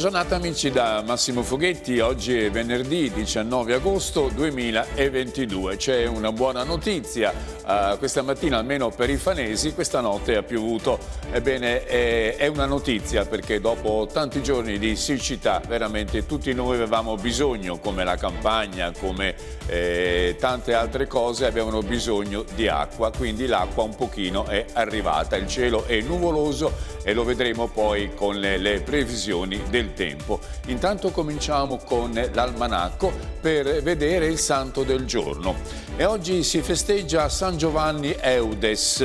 giornata amici da Massimo Foghetti, oggi è venerdì 19 agosto 2022, c'è una buona notizia, eh, questa mattina, almeno per i fanesi, questa notte ha piovuto. Ebbene, eh, è una notizia perché dopo tanti giorni di siccità, veramente tutti noi avevamo bisogno, come la campagna, come eh, tante altre cose, avevano bisogno di acqua, quindi l'acqua un pochino è arrivata. Il cielo è nuvoloso e lo vedremo poi con le, le previsioni del tempo. Intanto cominciamo con l'almanacco per vedere il santo del giorno e oggi si festeggia San Giovanni Eudes,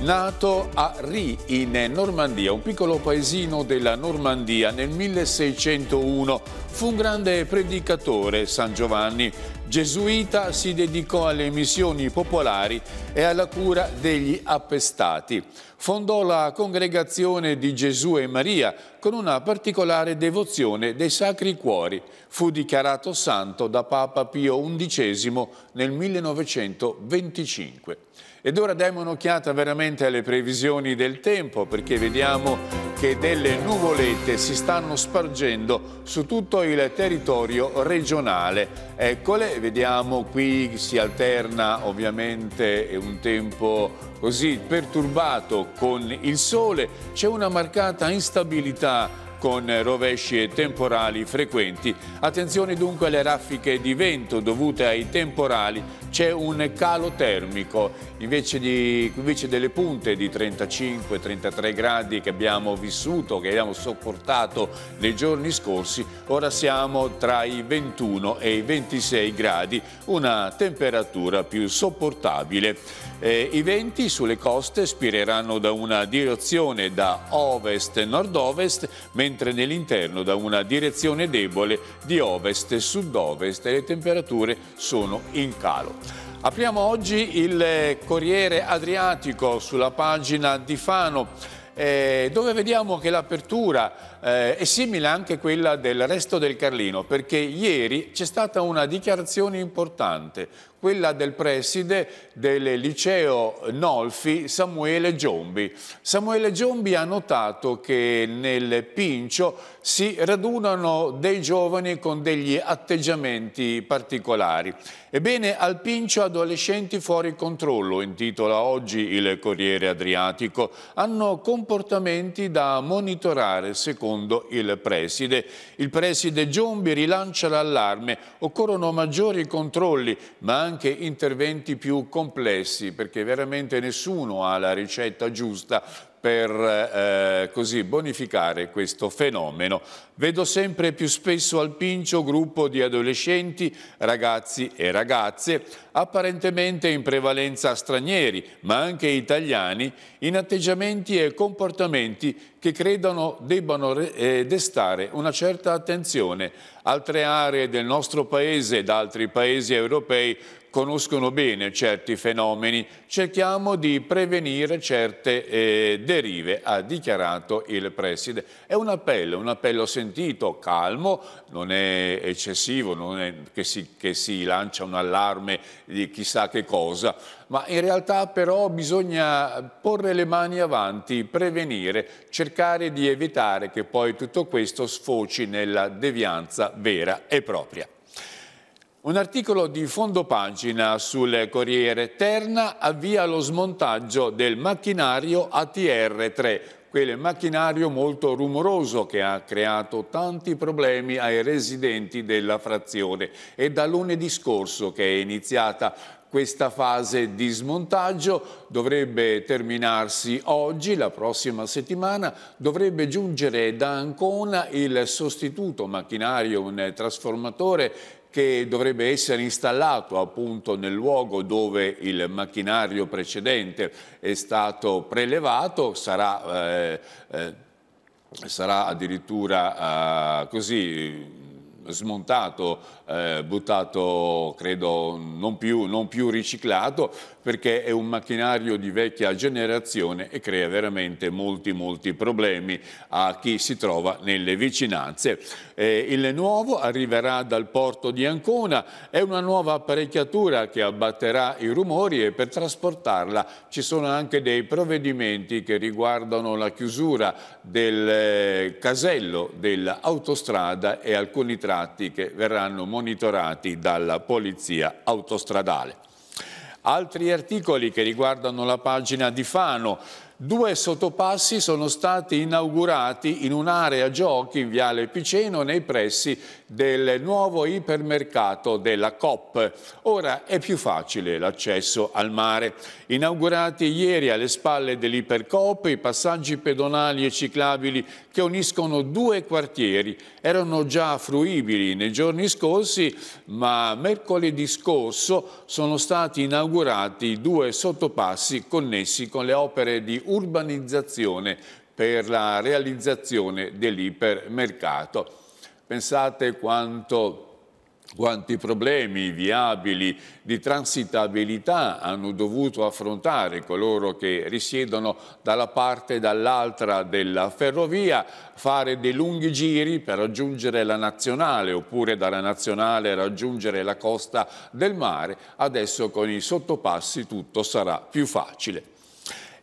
nato a Ri in Normandia, un piccolo paesino della Normandia nel 1601. Fu un grande predicatore San Giovanni, gesuita si dedicò alle missioni popolari e alla cura degli appestati. Fondò la congregazione di Gesù e Maria con una particolare devozione dei Sacri Cuori. Fu dichiarato santo da Papa Pio XI nel 1925. Ed ora diamo un'occhiata veramente alle previsioni del tempo perché vediamo che delle nuvolette si stanno spargendo su tutto il territorio regionale. Eccole, vediamo qui si alterna ovviamente un tempo così perturbato con il sole, c'è una marcata instabilità con rovesci e temporali frequenti. Attenzione dunque alle raffiche di vento dovute ai temporali, c'è un calo termico, invece, di, invece delle punte di 35-33 gradi che abbiamo vissuto, che abbiamo sopportato nei giorni scorsi, ora siamo tra i 21 e i 26 gradi, una temperatura più sopportabile. Eh, I venti sulle coste spireranno da una direzione da ovest-nord-ovest, mentre nell'interno da una direzione debole di ovest-sud-ovest e le temperature sono in calo. Apriamo oggi il Corriere Adriatico sulla pagina di Fano eh, dove vediamo che l'apertura eh, è simile anche quella del resto del Carlino, perché ieri c'è stata una dichiarazione importante, quella del preside del liceo Nolfi Samuele Giombi. Samuele Giombi ha notato che nel Pincio si radunano dei giovani con degli atteggiamenti particolari. Ebbene, al Pincio adolescenti fuori controllo, intitola oggi il Corriere Adriatico, hanno comportamenti da monitorare secondo secondo il preside. Il preside Giombi rilancia l'allarme, occorrono maggiori controlli ma anche interventi più complessi perché veramente nessuno ha la ricetta giusta per eh, così bonificare questo fenomeno. Vedo sempre più spesso al Pincio gruppo di adolescenti, ragazzi e ragazze, apparentemente in prevalenza stranieri, ma anche italiani, in atteggiamenti e comportamenti che credono debbano eh, destare una certa attenzione. Altre aree del nostro Paese ed altri Paesi europei conoscono bene certi fenomeni, cerchiamo di prevenire certe eh, derive, ha dichiarato il Preside. È un appello, un appello sentito, calmo, non è eccessivo, non è che si, che si lancia un allarme di chissà che cosa, ma in realtà però bisogna porre le mani avanti, prevenire, cercare di evitare che poi tutto questo sfoci nella devianza vera e propria. Un articolo di fondo pagina sul Corriere Terna avvia lo smontaggio del macchinario ATR3, quel macchinario molto rumoroso che ha creato tanti problemi ai residenti della frazione. È da lunedì scorso che è iniziata questa fase di smontaggio dovrebbe terminarsi oggi, la prossima settimana dovrebbe giungere da Ancona il sostituto macchinario, un trasformatore che dovrebbe essere installato appunto nel luogo dove il macchinario precedente è stato prelevato, sarà, eh, eh, sarà addirittura eh, così smontato, eh, buttato credo non più, non più riciclato perché è un macchinario di vecchia generazione e crea veramente molti molti problemi a chi si trova nelle vicinanze. Eh, il nuovo arriverà dal porto di Ancona, è una nuova apparecchiatura che abbatterà i rumori e per trasportarla ci sono anche dei provvedimenti che riguardano la chiusura del eh, casello dell'autostrada e alcuni tratti che verranno monitorati dalla polizia autostradale. Altri articoli che riguardano la pagina di Fano, Due sottopassi sono stati inaugurati in un'area giochi in Viale Piceno nei pressi del nuovo ipermercato della COP. Ora è più facile l'accesso al mare. Inaugurati ieri alle spalle dell'ipercoop i passaggi pedonali e ciclabili che uniscono due quartieri erano già fruibili nei giorni scorsi, ma mercoledì scorso sono stati inaugurati due sottopassi connessi con le opere di urbanizzazione per la realizzazione dell'ipermercato. Pensate quanto quanti problemi viabili di transitabilità hanno dovuto affrontare coloro che risiedono dalla parte e dall'altra della ferrovia, fare dei lunghi giri per raggiungere la nazionale oppure dalla nazionale raggiungere la costa del mare. Adesso con i sottopassi tutto sarà più facile.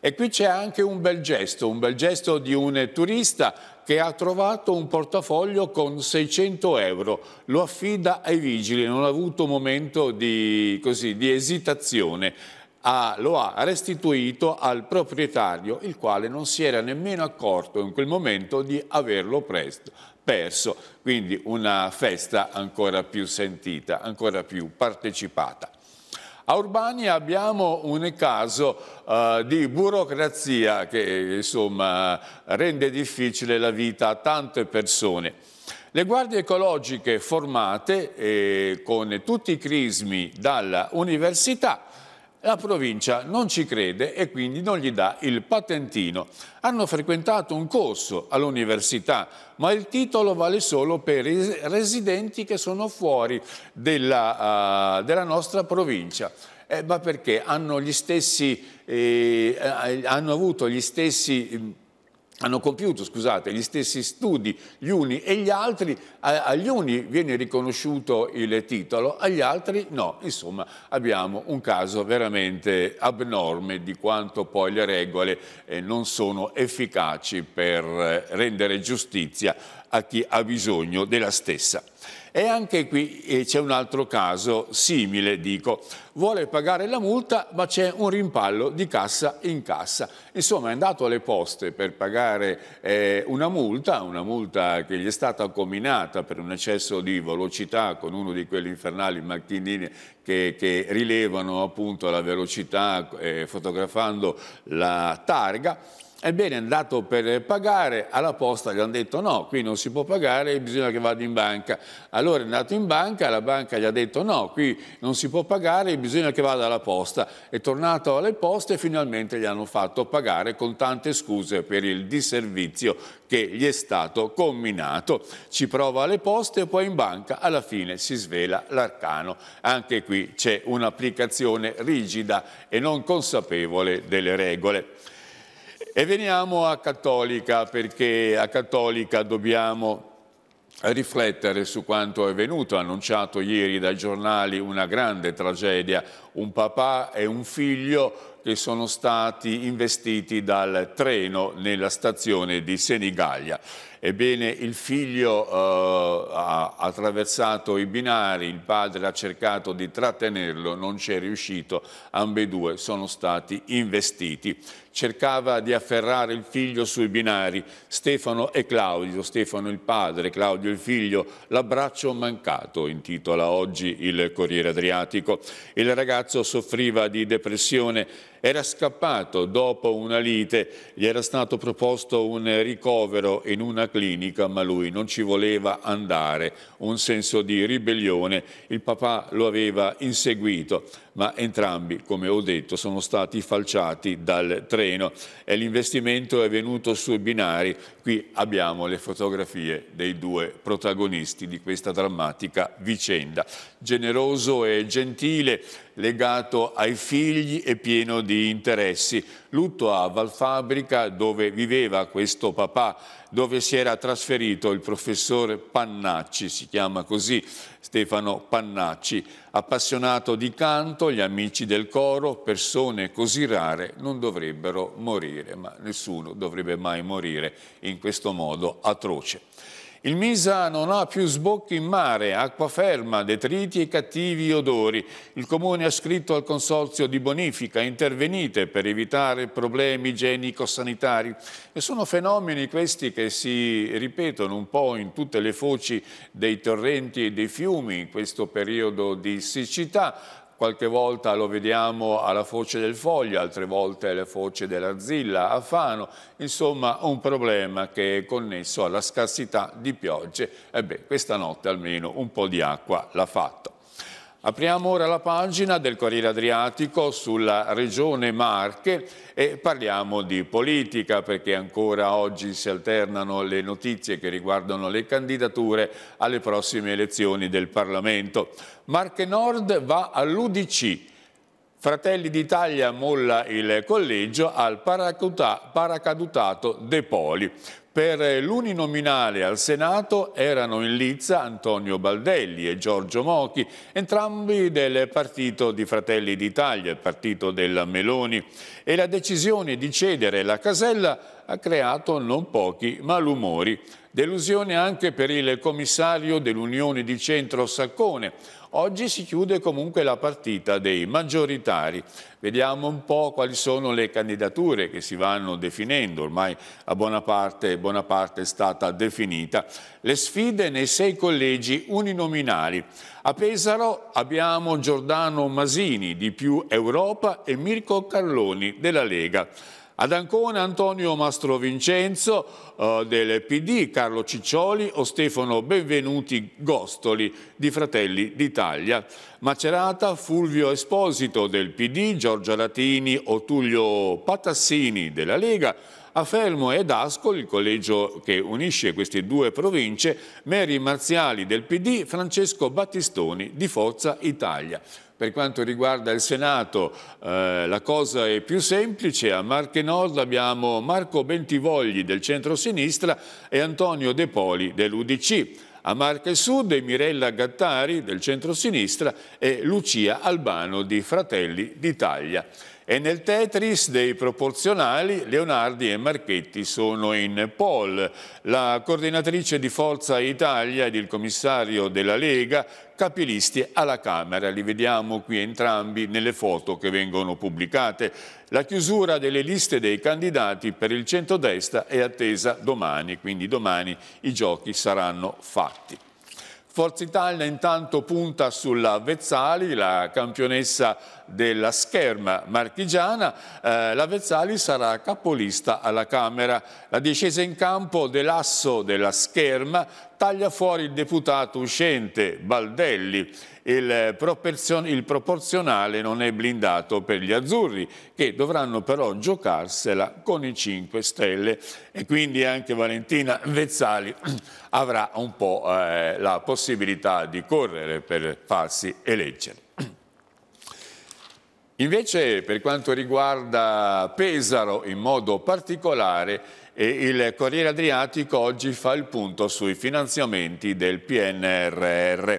E qui c'è anche un bel gesto, un bel gesto di un turista che ha trovato un portafoglio con 600 euro, lo affida ai vigili, non ha avuto momento di, così, di esitazione. Ah, lo ha restituito al proprietario, il quale non si era nemmeno accorto in quel momento di averlo presto, perso. Quindi una festa ancora più sentita, ancora più partecipata. A Urbania abbiamo un caso uh, di burocrazia che insomma, rende difficile la vita a tante persone. Le guardie ecologiche formate eh, con tutti i crismi dall'università la provincia non ci crede e quindi non gli dà il patentino. Hanno frequentato un corso all'università, ma il titolo vale solo per i residenti che sono fuori della, uh, della nostra provincia. Eh, ma perché hanno, stessi, eh, eh, hanno avuto gli stessi hanno compiuto scusate, gli stessi studi gli uni e gli altri, agli uni viene riconosciuto il titolo, agli altri no. Insomma abbiamo un caso veramente abnorme di quanto poi le regole eh, non sono efficaci per eh, rendere giustizia a chi ha bisogno della stessa. E anche qui eh, c'è un altro caso simile, dico. Vuole pagare la multa, ma c'è un rimpallo di cassa in cassa. Insomma, è andato alle poste per pagare eh, una multa, una multa che gli è stata combinata per un eccesso di velocità con uno di quegli infernali macchinini che, che rilevano appunto la velocità eh, fotografando la targa Ebbene, è andato per pagare, alla posta gli hanno detto no, qui non si può pagare, bisogna che vada in banca. Allora è andato in banca, la banca gli ha detto no, qui non si può pagare, bisogna che vada alla posta. È tornato alle poste e finalmente gli hanno fatto pagare con tante scuse per il disservizio che gli è stato combinato. Ci prova alle poste e poi in banca, alla fine si svela l'arcano. Anche qui c'è un'applicazione rigida e non consapevole delle regole. E veniamo a Cattolica perché a Cattolica dobbiamo riflettere su quanto è venuto, annunciato ieri dai giornali una grande tragedia, un papà e un figlio che sono stati investiti dal treno nella stazione di Senigallia. Ebbene, il figlio eh, ha attraversato i binari, il padre ha cercato di trattenerlo, non c'è riuscito, ambedue sono stati investiti cercava di afferrare il figlio sui binari, Stefano e Claudio, Stefano il padre, Claudio il figlio, l'abbraccio mancato, intitola oggi il Corriere Adriatico. Il ragazzo soffriva di depressione era scappato dopo una lite, gli era stato proposto un ricovero in una clinica, ma lui non ci voleva andare, un senso di ribellione, il papà lo aveva inseguito, ma entrambi, come ho detto, sono stati falciati dal treno e l'investimento è venuto sui binari. Qui abbiamo le fotografie dei due protagonisti di questa drammatica vicenda. Generoso e gentile, legato ai figli e pieno di interessi. Lutto a Valfabbrica dove viveva questo papà, dove si era trasferito il professore Pannacci, si chiama così Stefano Pannacci, appassionato di canto, gli amici del coro, persone così rare non dovrebbero morire, ma nessuno dovrebbe mai morire in questo modo atroce. Il Misa non ha più sbocchi in mare, acqua ferma, detriti e cattivi odori. Il Comune ha scritto al Consorzio di Bonifica, intervenite per evitare problemi igienico-sanitari. E sono fenomeni questi che si ripetono un po' in tutte le foci dei torrenti e dei fiumi in questo periodo di siccità qualche volta lo vediamo alla foce del foglio, altre volte alla foce dell'arzilla, a Fano, insomma un problema che è connesso alla scarsità di piogge. E beh, questa notte almeno un po' di acqua l'ha fatto. Apriamo ora la pagina del Corriere Adriatico sulla regione Marche e parliamo di politica perché ancora oggi si alternano le notizie che riguardano le candidature alle prossime elezioni del Parlamento. Marche Nord va all'UDC. Fratelli d'Italia molla il collegio al paracadutato De Poli. Per l'uninominale al Senato erano in lizza Antonio Baldelli e Giorgio Mochi, entrambi del partito di Fratelli d'Italia, il partito della Meloni, e la decisione di cedere la casella ha creato non pochi malumori. Delusione anche per il commissario dell'Unione di Centro Saccone, Oggi si chiude comunque la partita dei maggioritari. Vediamo un po' quali sono le candidature che si vanno definendo, ormai a buona parte, buona parte è stata definita. Le sfide nei sei collegi uninominali. A Pesaro abbiamo Giordano Masini di Più Europa e Mirko Carloni della Lega. Ad Ancona Antonio Mastro Vincenzo eh, del PD, Carlo Ciccioli o Stefano Benvenuti Gostoli di Fratelli d'Italia. Macerata Fulvio Esposito del PD, Giorgia Latini o Tullio Patassini della Lega. A Fermo ed Ascoli, il collegio che unisce queste due province, Mary Marziali del PD, Francesco Battistoni di Forza Italia. Per quanto riguarda il Senato eh, la cosa è più semplice, a Marche Nord abbiamo Marco Bentivogli del centro-sinistra e Antonio De Poli dell'Udc a Marche Sud Mirella Gattari del centro-sinistra e Lucia Albano di Fratelli d'Italia. E nel Tetris dei proporzionali Leonardi e Marchetti sono in pole. La coordinatrice di Forza Italia ed il commissario della Lega capilisti alla Camera. Li vediamo qui entrambi nelle foto che vengono pubblicate. La chiusura delle liste dei candidati per il centrodestra è attesa domani, quindi domani i giochi saranno fatti. Forza Italia intanto punta sulla Vezzali, la campionessa della scherma marchigiana, eh, Vezzali sarà capolista alla Camera. La discesa in campo dell'asso della scherma taglia fuori il deputato uscente Baldelli. Il, eh, proporzion il proporzionale non è blindato per gli azzurri, che dovranno però giocarsela con i 5 Stelle. E quindi anche Valentina Vezzali avrà un po' eh, la possibilità di correre per farsi eleggere. Invece per quanto riguarda Pesaro in modo particolare eh, il Corriere Adriatico oggi fa il punto sui finanziamenti del PNRR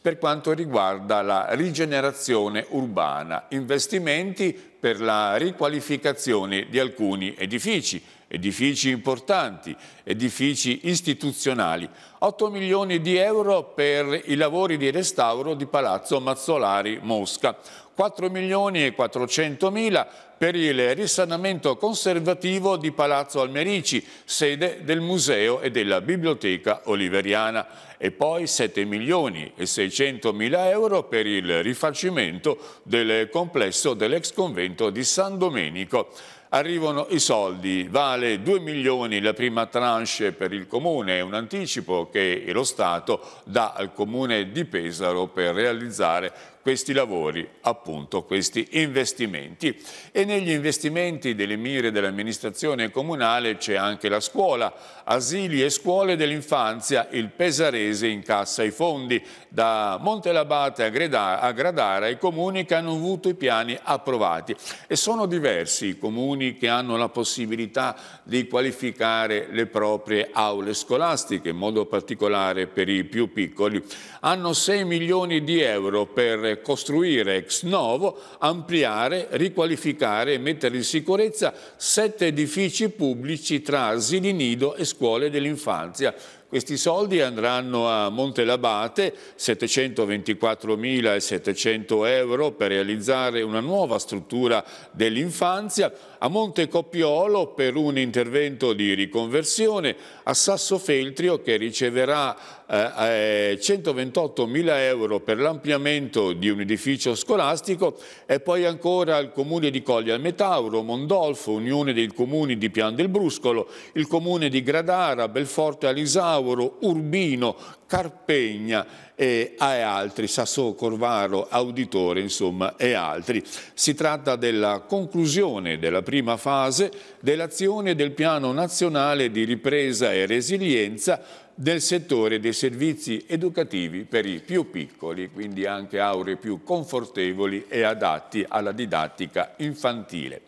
per quanto riguarda la rigenerazione urbana, investimenti per la riqualificazione di alcuni edifici, edifici importanti, edifici istituzionali, 8 milioni di euro per i lavori di restauro di Palazzo Mazzolari Mosca, 4 milioni e 400 mila per il risanamento conservativo di Palazzo Almerici, sede del Museo e della Biblioteca Oliveriana, e poi 7 milioni e 600 mila euro per il rifacimento del complesso dell'ex convento di San Domenico arrivano i soldi, vale 2 milioni la prima tranche per il Comune, un anticipo che lo Stato dà al Comune di Pesaro per realizzare questi lavori, appunto questi investimenti. E negli investimenti delle mire dell'amministrazione comunale c'è anche la scuola, asili e scuole dell'infanzia, il Pesarese incassa i fondi. Da Montelabate a, a Gradara i comuni che hanno avuto i piani approvati e sono diversi i comuni che hanno la possibilità di qualificare le proprie aule scolastiche, in modo particolare per i più piccoli hanno 6 milioni di euro per costruire ex novo, ampliare, riqualificare e mettere in sicurezza sette edifici pubblici tra asili nido e scuole dell'infanzia questi soldi andranno a Montelabate, 724.700 euro per realizzare una nuova struttura dell'infanzia, a Monte Coppiolo per un intervento di riconversione, a Sassofeltrio che riceverà eh, 128.000 eh, euro per l'ampliamento di un edificio scolastico e poi ancora al comune di Coglia al Metauro, Mondolfo, Unione dei Comuni di Pian del Bruscolo, il comune di Gradara, Belforte Alisao, Mauro Urbino, Carpegna eh, e, altri, Sassò, Corvaro, Auditore, insomma, e altri. Si tratta della conclusione della prima fase dell'azione del Piano Nazionale di Ripresa e Resilienza del settore dei servizi educativi per i più piccoli, quindi anche auree più confortevoli e adatti alla didattica infantile.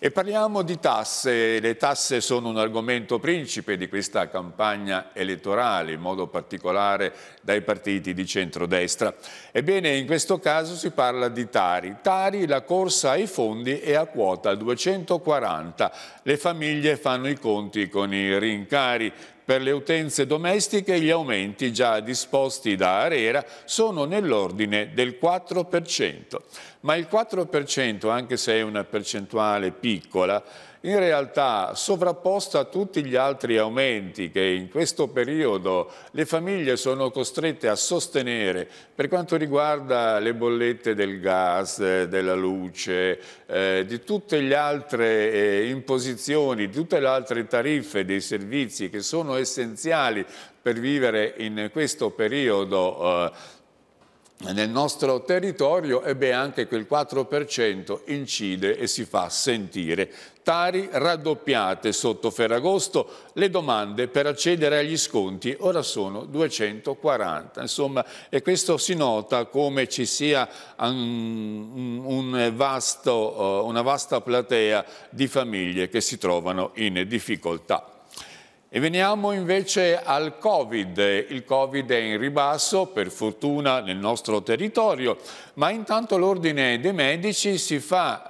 E parliamo di tasse, le tasse sono un argomento principe di questa campagna elettorale, in modo particolare dai partiti di centrodestra. Ebbene, in questo caso si parla di Tari. Tari, la corsa ai fondi è a quota 240. Le famiglie fanno i conti con i rincari. Per le utenze domestiche gli aumenti già disposti da Arera sono nell'ordine del 4%, ma il 4%, anche se è una percentuale piccola, in realtà sovrapposta a tutti gli altri aumenti che in questo periodo le famiglie sono costrette a sostenere per quanto riguarda le bollette del gas, della luce, eh, di tutte le altre eh, imposizioni, di tutte le altre tariffe dei servizi che sono essenziali per vivere in questo periodo eh, nel nostro territorio, e beh, anche quel 4% incide e si fa sentire. Tari raddoppiate sotto Ferragosto, le domande per accedere agli sconti ora sono 240. Insomma, e questo si nota come ci sia un, um, un vasto, uh, una vasta platea di famiglie che si trovano in difficoltà. E veniamo invece al Covid. Il Covid è in ribasso, per fortuna, nel nostro territorio, ma intanto l'ordine dei medici si fa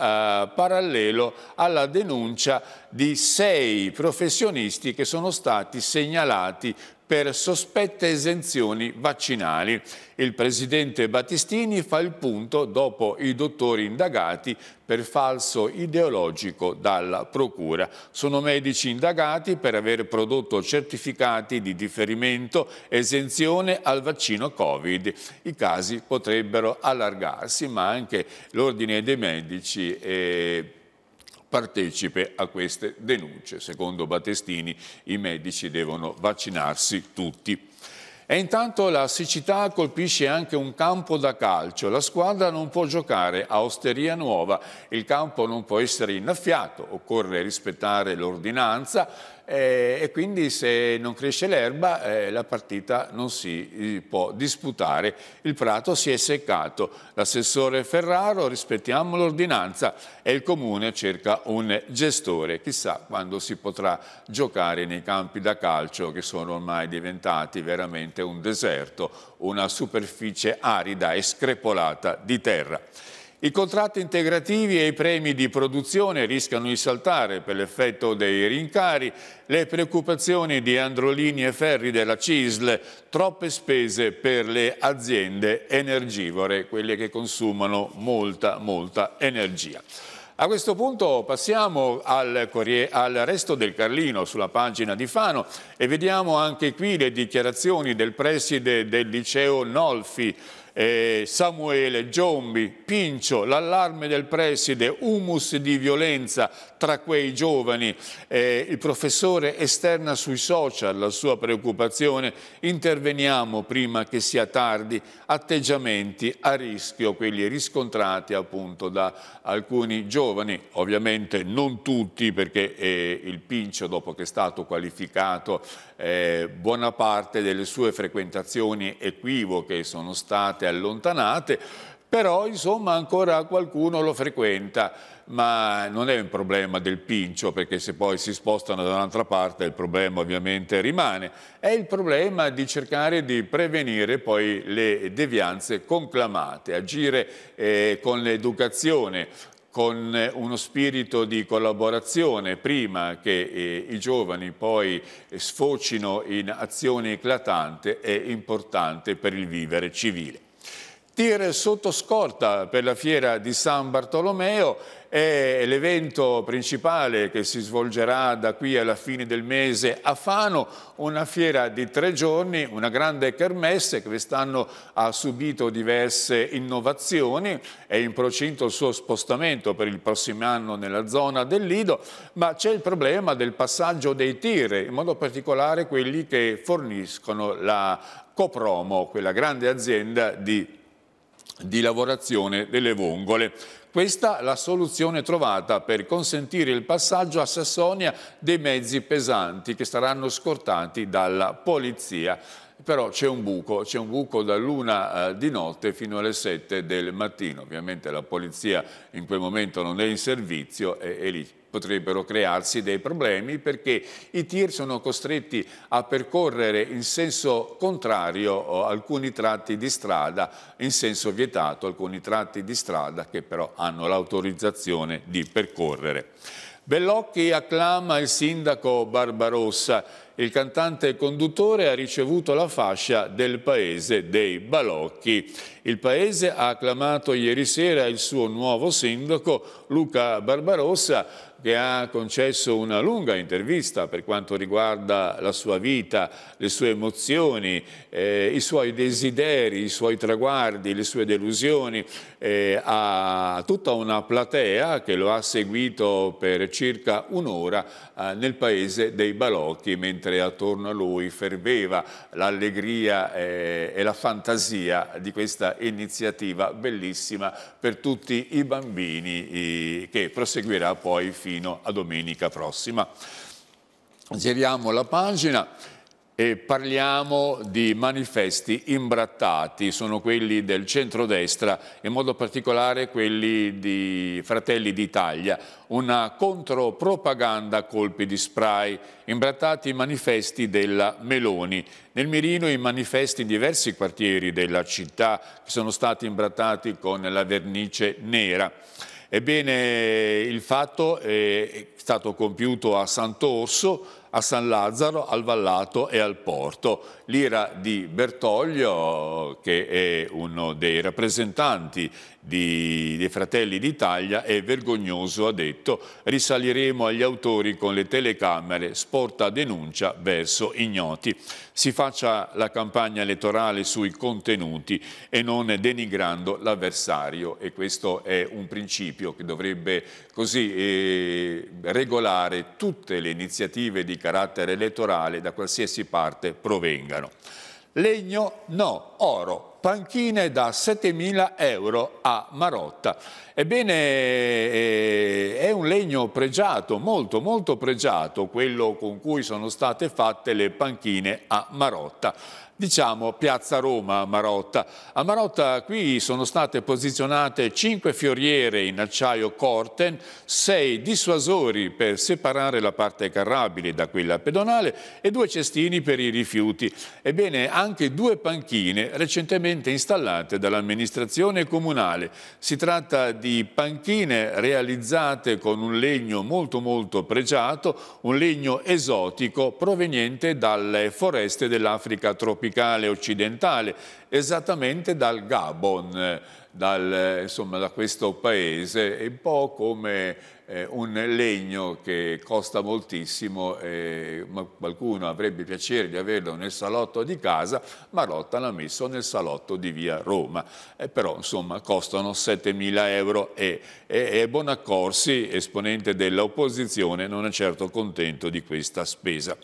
eh, parallelo alla denuncia di sei professionisti che sono stati segnalati per sospette esenzioni vaccinali. Il presidente Battistini fa il punto dopo i dottori indagati per falso ideologico dalla Procura. Sono medici indagati per aver prodotto certificati di differimento, esenzione al vaccino Covid. I casi potrebbero allargarsi, ma anche l'Ordine dei Medici... è eh, partecipe a queste denunce. Secondo Battestini i medici devono vaccinarsi tutti. E intanto la siccità colpisce anche un campo da calcio. La squadra non può giocare a Osteria Nuova, il campo non può essere innaffiato, occorre rispettare l'ordinanza, eh, e quindi se non cresce l'erba eh, la partita non si eh, può disputare. Il prato si è seccato, l'assessore Ferraro rispettiamo l'ordinanza e il comune cerca un gestore. Chissà quando si potrà giocare nei campi da calcio che sono ormai diventati veramente un deserto, una superficie arida e screpolata di terra. I contratti integrativi e i premi di produzione rischiano di saltare per l'effetto dei rincari, le preoccupazioni di Androlini e Ferri della CISL, troppe spese per le aziende energivore, quelle che consumano molta, molta energia. A questo punto passiamo al, al, resto del Carlino sulla pagina di Fano e vediamo anche qui le dichiarazioni del preside del liceo Nolfi eh, Samuele, Giombi, Pincio, l'allarme del preside, humus di violenza, tra quei giovani. Eh, il professore esterna sui social la sua preoccupazione. Interveniamo prima che sia tardi. Atteggiamenti a rischio, quelli riscontrati appunto da alcuni giovani. Ovviamente non tutti perché eh, il Pincio dopo che è stato qualificato eh, buona parte delle sue frequentazioni equivoche sono state allontanate però insomma ancora qualcuno lo frequenta, ma non è un problema del pincio perché se poi si spostano da un'altra parte il problema ovviamente rimane, è il problema di cercare di prevenire poi le devianze conclamate, agire eh, con l'educazione, con uno spirito di collaborazione prima che eh, i giovani poi sfocino in azioni eclatanti è importante per il vivere civile. Tir sotto scorta per la fiera di San Bartolomeo è l'evento principale che si svolgerà da qui alla fine del mese a Fano, una fiera di tre giorni, una grande kermesse che quest'anno ha subito diverse innovazioni, è in procinto il suo spostamento per il prossimo anno nella zona del Lido, ma c'è il problema del passaggio dei tir, in modo particolare quelli che forniscono la Copromo, quella grande azienda di di lavorazione delle vongole. Questa la soluzione trovata per consentire il passaggio a Sassonia dei mezzi pesanti che saranno scortati dalla polizia però c'è un buco, c'è un buco dall'una eh, di notte fino alle 7 del mattino. Ovviamente la polizia in quel momento non è in servizio e, e lì potrebbero crearsi dei problemi perché i tir sono costretti a percorrere in senso contrario alcuni tratti di strada, in senso vietato alcuni tratti di strada che però hanno l'autorizzazione di percorrere. Bellocchi acclama il sindaco Barbarossa il cantante conduttore ha ricevuto la fascia del Paese dei Balocchi. Il Paese ha acclamato ieri sera il suo nuovo sindaco Luca Barbarossa che ha concesso una lunga intervista per quanto riguarda la sua vita, le sue emozioni, eh, i suoi desideri, i suoi traguardi, le sue delusioni, eh, a tutta una platea che lo ha seguito per circa un'ora eh, nel paese dei Balocchi, mentre attorno a lui ferveva l'allegria eh, e la fantasia di questa iniziativa bellissima per tutti i bambini che proseguirà poi fino fino a domenica prossima. Giriamo la pagina e parliamo di manifesti imbrattati, sono quelli del centrodestra, in modo particolare quelli di Fratelli d'Italia, una contropropaganda a colpi di spray, imbrattati i manifesti della Meloni. Nel mirino i manifesti in diversi quartieri della città sono stati imbrattati con la vernice nera. Ebbene, il fatto è stato compiuto a Sant'Orso a San Lazzaro, al Vallato e al Porto. L'ira di Bertoglio, che è uno dei rappresentanti di, dei Fratelli d'Italia, è vergognoso, ha detto, risaliremo agli autori con le telecamere, sporta denuncia verso ignoti. Si faccia la campagna elettorale sui contenuti e non denigrando l'avversario e questo è un principio che dovrebbe così eh, regolare tutte le iniziative di carattere elettorale da qualsiasi parte provengano. Legno no, oro, panchine da 7.000 euro a Marotta. Ebbene, eh, è un legno pregiato, molto molto pregiato, quello con cui sono state fatte le panchine a Marotta diciamo Piazza Roma a Marotta. A Marotta qui sono state posizionate 5 fioriere in acciaio Corten, 6 dissuasori per separare la parte carrabile da quella pedonale e due cestini per i rifiuti. Ebbene, anche due panchine recentemente installate dall'amministrazione comunale. Si tratta di panchine realizzate con un legno molto molto pregiato, un legno esotico proveniente dalle foreste dell'Africa tropicale tropicale occidentale, esattamente dal Gabon, dal, insomma, da questo paese, è un po' come eh, un legno che costa moltissimo, eh, ma qualcuno avrebbe piacere di averlo nel salotto di casa, ma Marotta l'ha messo nel salotto di via Roma. Eh, però insomma costano 7.000 euro e, e, e Bonaccorsi, esponente dell'opposizione, non è certo contento di questa spesa.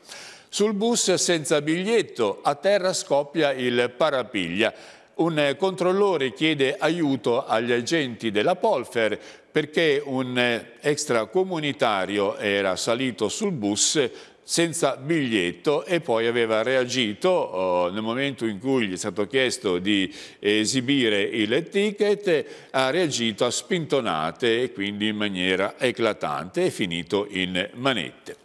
Sul bus senza biglietto, a terra scoppia il parapiglia. Un controllore chiede aiuto agli agenti della Polfer perché un extracomunitario era salito sul bus senza biglietto e poi aveva reagito oh, nel momento in cui gli è stato chiesto di esibire il ticket, ha reagito a spintonate e quindi in maniera eclatante e finito in manette.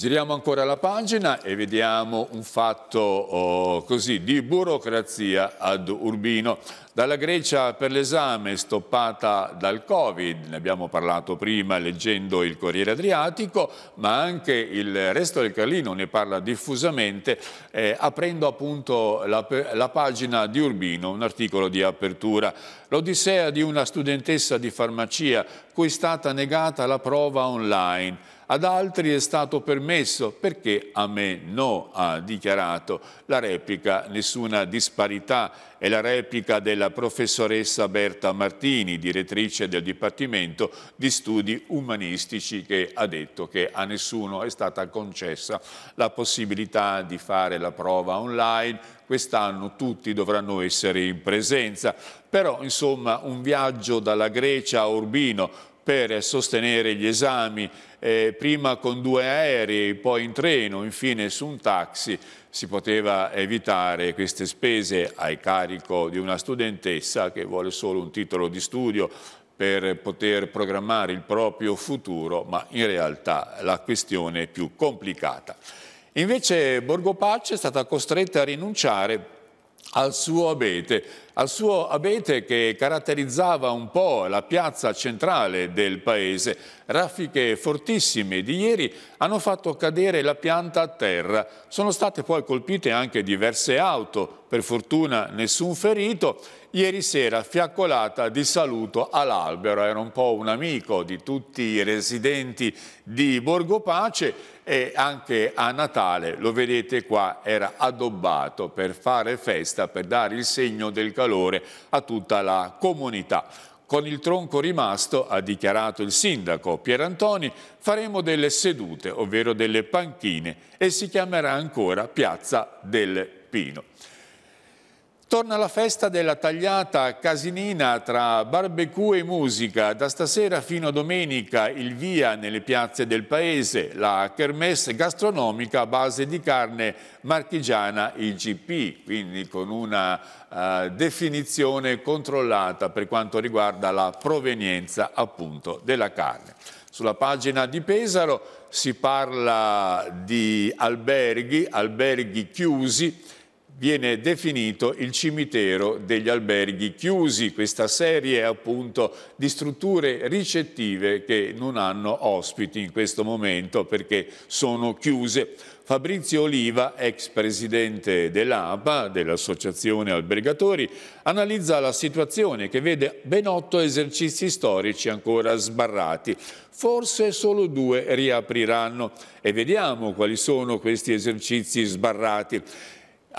Giriamo ancora la pagina e vediamo un fatto oh, così di burocrazia ad Urbino. Dalla Grecia per l'esame stoppata dal Covid, ne abbiamo parlato prima leggendo il Corriere Adriatico, ma anche il resto del Carlino ne parla diffusamente, eh, aprendo appunto la, la pagina di Urbino, un articolo di apertura. L'odissea di una studentessa di farmacia cui è stata negata la prova online ad altri è stato permesso, perché a me no, ha dichiarato la replica Nessuna disparità è la replica della professoressa Berta Martini, direttrice del Dipartimento di Studi Umanistici, che ha detto che a nessuno è stata concessa la possibilità di fare la prova online, quest'anno tutti dovranno essere in presenza. Però, insomma, un viaggio dalla Grecia a Urbino per sostenere gli esami eh, prima con due aerei, poi in treno, infine su un taxi, si poteva evitare queste spese ai carico di una studentessa che vuole solo un titolo di studio per poter programmare il proprio futuro, ma in realtà la questione è più complicata. Invece Borgo Pace è stata costretta a rinunciare al suo abete, al suo abete che caratterizzava un po' la piazza centrale del paese. Raffiche fortissime di ieri hanno fatto cadere la pianta a terra. Sono state poi colpite anche diverse auto, per fortuna nessun ferito Ieri sera fiaccolata di saluto all'albero, era un po' un amico di tutti i residenti di Borgo Pace e anche a Natale, lo vedete qua, era addobbato per fare festa, per dare il segno del calore a tutta la comunità. Con il tronco rimasto, ha dichiarato il sindaco Pierantoni, faremo delle sedute, ovvero delle panchine, e si chiamerà ancora Piazza del Pino. Torna la festa della tagliata casinina tra barbecue e musica. Da stasera fino a domenica il via nelle piazze del paese, la kermesse gastronomica a base di carne marchigiana IGP, quindi con una uh, definizione controllata per quanto riguarda la provenienza appunto della carne. Sulla pagina di Pesaro si parla di alberghi, alberghi chiusi, viene definito il cimitero degli alberghi chiusi, questa serie appunto di strutture ricettive che non hanno ospiti in questo momento perché sono chiuse. Fabrizio Oliva, ex presidente dell'APA, dell'Associazione Albergatori, analizza la situazione che vede ben otto esercizi storici ancora sbarrati. Forse solo due riapriranno e vediamo quali sono questi esercizi sbarrati.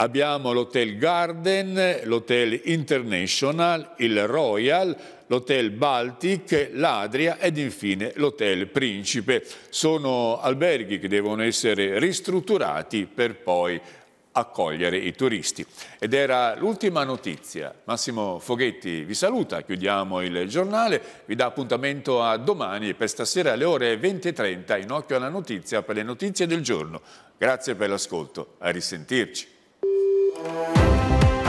Abbiamo l'Hotel Garden, l'Hotel International, il Royal, l'Hotel Baltic, l'Adria ed infine l'Hotel Principe. Sono alberghi che devono essere ristrutturati per poi accogliere i turisti. Ed era l'ultima notizia. Massimo Foghetti vi saluta, chiudiamo il giornale, vi dà appuntamento a domani per stasera alle ore 20.30 in occhio alla notizia per le notizie del giorno. Grazie per l'ascolto, a risentirci. Música